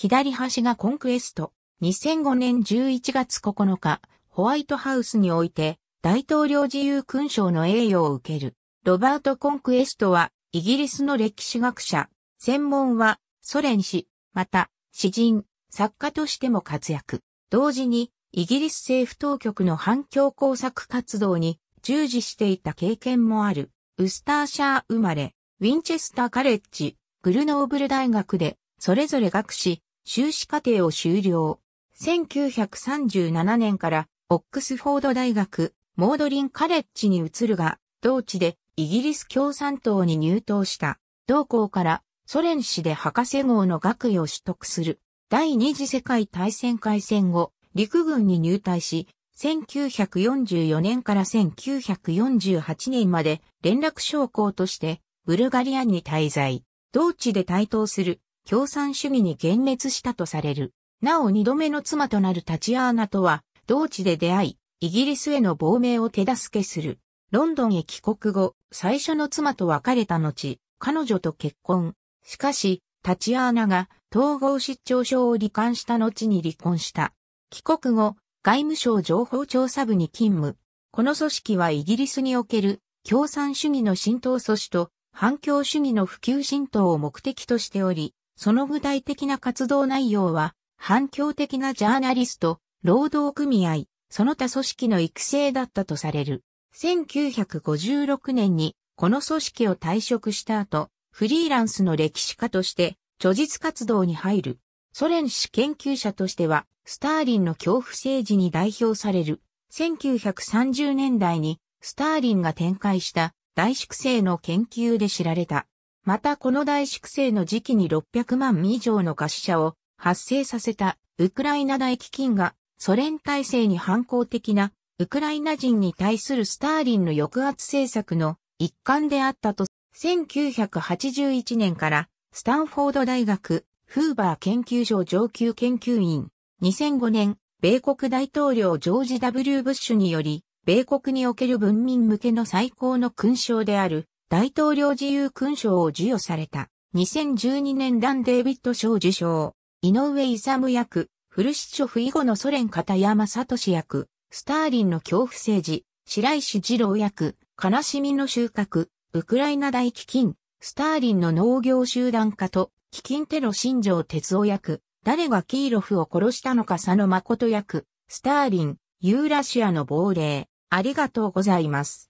左端がコンクエスト。2005年11月9日、ホワイトハウスにおいて、大統領自由勲章の栄誉を受ける。ロバート・コンクエストは、イギリスの歴史学者、専門は、ソ連史、また、詩人、作家としても活躍。同時に、イギリス政府当局の反共工作活動に従事していた経験もある。ウスターシャー生まれ、ウィンチェスターカレッジ、グルノーブル大学で、それぞれ学士、修士課程を修了。1937年からオックスフォード大学モードリンカレッジに移るが、同地でイギリス共産党に入党した。同校からソ連史で博士号の学位を取得する。第二次世界大戦開戦後、陸軍に入隊し、1944年から1948年まで連絡将校としてブルガリアに滞在。同地で台頭する共産主義に幻滅したとされる。なお二度目の妻となるタチアーナとは、同地で出会い、イギリスへの亡命を手助けする。ロンドンへ帰国後、最初の妻と別れた後、彼女と結婚。しかし、タチアーナが統合失調症を罹患した後に離婚した。帰国後、外務省情報調査部に勤務。この組織はイギリスにおける共産主義の浸透阻止と反共主義の普及浸透を目的としており、その具体的な活動内容は、反響的なジャーナリスト、労働組合、その他組織の育成だったとされる。1956年にこの組織を退職した後、フリーランスの歴史家として著述活動に入る。ソ連史研究者としては、スターリンの恐怖政治に代表される。1930年代にスターリンが展開した大粛清の研究で知られた。またこの大粛清の時期に600万以上の餓死者を発生させたウクライナ大基金がソ連体制に反抗的なウクライナ人に対するスターリンの抑圧政策の一環であったと1981年からスタンフォード大学フーバー研究所上級研究員2005年米国大統領ジョージ W. ブッシュにより米国における文民向けの最高の勲章である大統領自由勲章を授与された。2012年ダン・デイビッド賞受賞。井上勇役、フルシチョフ以後のソ連片山聡役、スターリンの恐怖政治、白石二郎役、悲しみの収穫、ウクライナ大飢饉、スターリンの農業集団化と、飢饉テロ新庄哲夫役、誰がキーロフを殺したのか佐野誠役、スターリン、ユーラシアの亡霊、ありがとうございます。